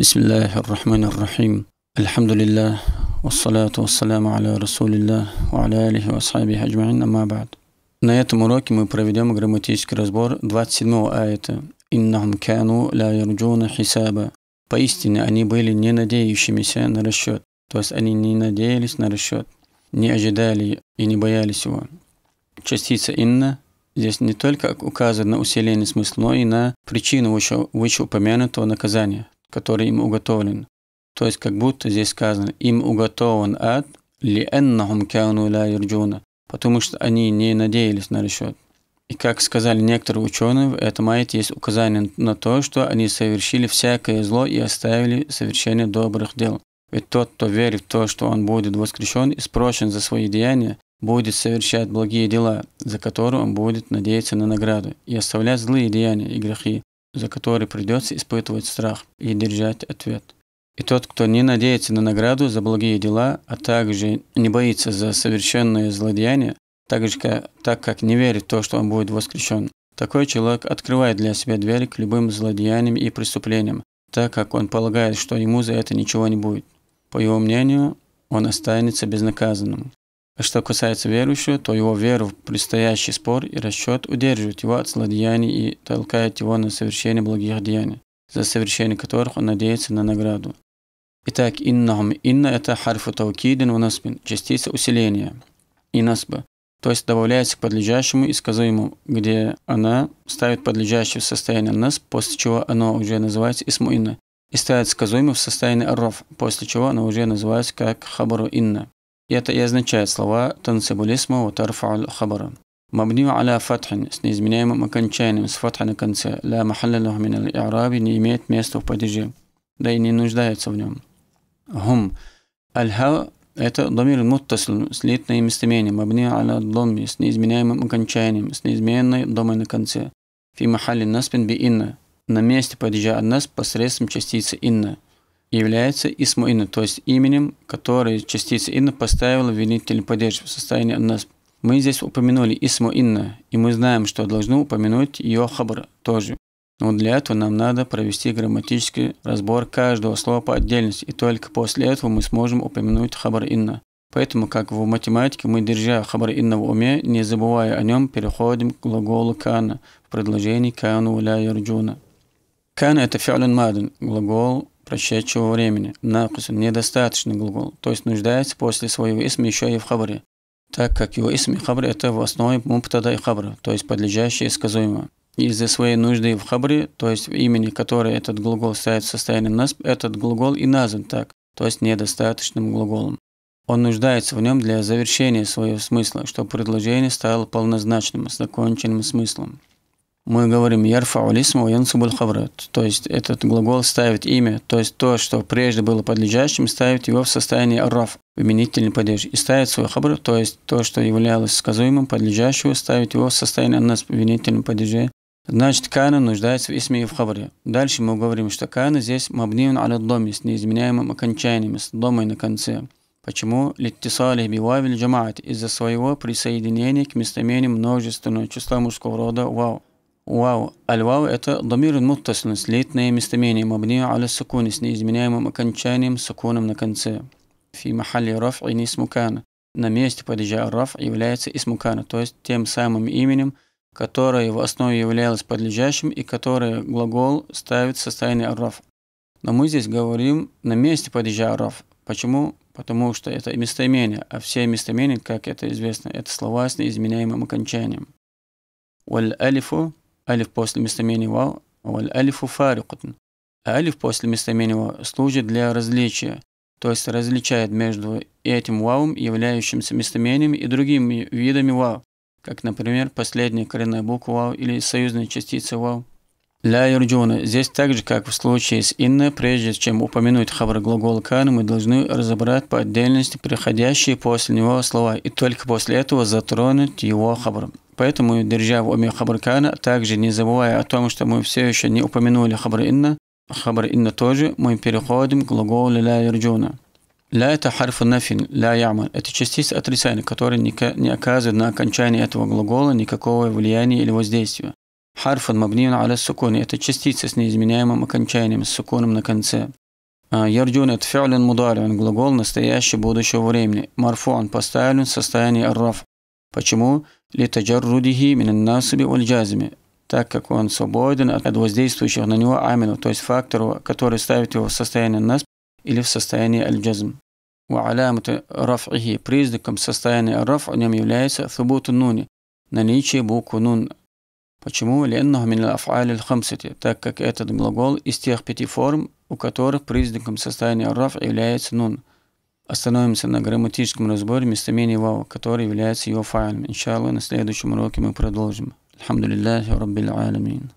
بسم الله الرحمن الرحيم الحمد لله والصلاة والسلام على رسول الله وعلى آله وأصحابه أجمعين أما بعد На этом уроке мы проведем грамматический разбор 27-го аята «Иннахум кану ла ярджуна хисаба» Поистине они были не надеющимися на расчет, то есть они не надеялись на расчет, не ожидали и не боялись его. Частица «инна» здесь не только указывает на усиление смысла, но и на причину выше, вышеупомянутого наказания, который им уготовлен. То есть как будто здесь сказано «им уготован ад, ли эннахум кяну ла ирджуна», потому что они не надеялись на расчет. И как сказали некоторые ученые, в этом айте есть указание на то, что они совершили всякое зло и оставили совершение добрых дел. Ведь тот, кто верит в то, что он будет воскрешен и спрошен за свои деяния, будет совершать благие дела, за которые он будет надеяться на награду, и оставлять злые деяния и грехи, за который придется испытывать страх и держать ответ. И тот, кто не надеется на награду за благие дела, а также не боится за совершенные злодеяния, так, же, так как не верит в то, что он будет воскрешен, такой человек открывает для себя дверь к любым злодеяниям и преступлениям, так как он полагает, что ему за это ничего не будет. По его мнению, он останется безнаказанным. Что касается верующего, то его веру в предстоящий спор и расчет удерживает его от злодеяний и толкает его на совершение благих деяний, за совершение которых он надеется на награду. Итак, иннахум. Инна – это харфу таукидин в насбин, частица усиления и насба, то есть добавляется к подлежащему и сказуемому, где она ставит подлежащее в состояние нас, после чего оно уже называется исму инна, и ставит сказуемое в состояние арраф, после чего оно уже называется как хабару инна. И это и означает слова «тансибулисма тарфа'уль хабара». Мабнию аля фатхин с неизменяемым окончанием с фатха на конце ля махаллалаху мин аль-а'раби не имеет места в падеже, да и не нуждается в нем. Гум. Аль-ха – это домир муттасл, слитное местоимение, мабнию аля домми с неизменяемым окончанием, с неизменной домой на конце. Фи махалли наспин би инна. На месте падежа ан-нас посредством частицы инна является исму инна, то есть именем, который частица инна поставила винитель поддержки в состоянии нас. Мы здесь упомянули исму инна, и мы знаем, что должны упомянуть ее хабр тоже. Но для этого нам надо провести грамматический разбор каждого слова по отдельности, и только после этого мы сможем упомянуть хабар инна. Поэтому, как в математике, мы, держа хабар инна в уме, не забывая о нем, переходим к глаголу кана в предложении кану уля ярджуна. Кана это фиолен маден, глагол прошедшего времени. Накус – недостаточный глагол, то есть нуждается после своего исма еще и в хабре, так как его исм и хабр – это в основе мубтада и хабра, то есть подлежащее сказуемо. Из-за своей нужды в хабре, то есть в имени, которое этот глагол ставит в состоянии насп, этот глагол и назван так, то есть недостаточным глаголом. Он нуждается в нем для завершения своего смысла, чтобы предложение стало полнозначным, с законченным смыслом мы говорим «ярфау лисму янсубуль хаврат». То есть этот глагол ставит имя, то есть то, что прежде было подлежащим, ставит его в состоянии «арраф», именительный падеж, и ставит свой хабр, то есть то, что являлось сказуемым, подлежащего, ставит его в состоянии «аннас» в именительном падеже. Значит, кана нуждается в исме и в хабре. Дальше мы говорим, что кана здесь мабниун аля доми с неизменяемым окончанием, с домой на конце. Почему? Литтисалих бивавиль джамаат из-за своего присоединения к местоимению множественного числа мужского рода вау. Вау. Аль-вау – это домир муттаслин, слитное местоимение, мабния аля сукуни, с неизменяемым окончанием сукуном на конце. Фи махали раф и нисмукана. На месте падежа раф является исмукана, то есть тем самым именем, которое в основе являлось подлежащим и которое глагол ставит в состояние раф. Но мы здесь говорим на месте падежа раф. Почему? Потому что это местоимение, а все местоимения, как это известно, это слова с неизменяемым окончанием. والألف Алиф после местоимения вау, валь алифу фарикутн. А алиф после местоимения вау служит для различия, то есть различает между этим вауом, являющимся местоимением, и другими видами вау, как, например, последняя коренная буква вау или союзная частица вау. Ля юрджуна. Здесь так же, как в случае с инна, прежде чем упомянуть хабр глагол кан, мы должны разобрать по отдельности приходящие после него слова и только после этого затронуть его хабр. Поэтому, держа в уме хабар кана, также не забывая о том, что мы все еще не упомянули хабр инна, хабр инна тоже, мы переходим к глаголу ля юрджуна. Ля – это харф нафин, ля ямар. Это частица отрицания, которая не оказывает на окончание этого глагола никакого влияния или воздействия. Харф мабни аля сукун – это частица с неизменяемым окончанием, с суконом на конце. А, Ярджун – это фиалин мударин, глагол настоящего будущего времени. Марфуан – поставлен в состоянии арраф. Почему? Литаджаррудихи минан насиби валь джазми так как он свободен от воздействующих на него аминов, то есть факторов, которые ставят его в состояние нас или в состоянии аль У Ваалямат раф'ихи, признаком состояния раф в нем является фабуту нуни, наличие буквы нун, Почему? Ленного миналафали хамсати, так как этот глагол из тех пяти форм, у которых признаком состояния раф является нун. Остановимся на грамматическом разборе местоимения вау, который является его файлом. Иншалла, на следующем уроке мы продолжим. Алхамдулиллахи раббил алямин.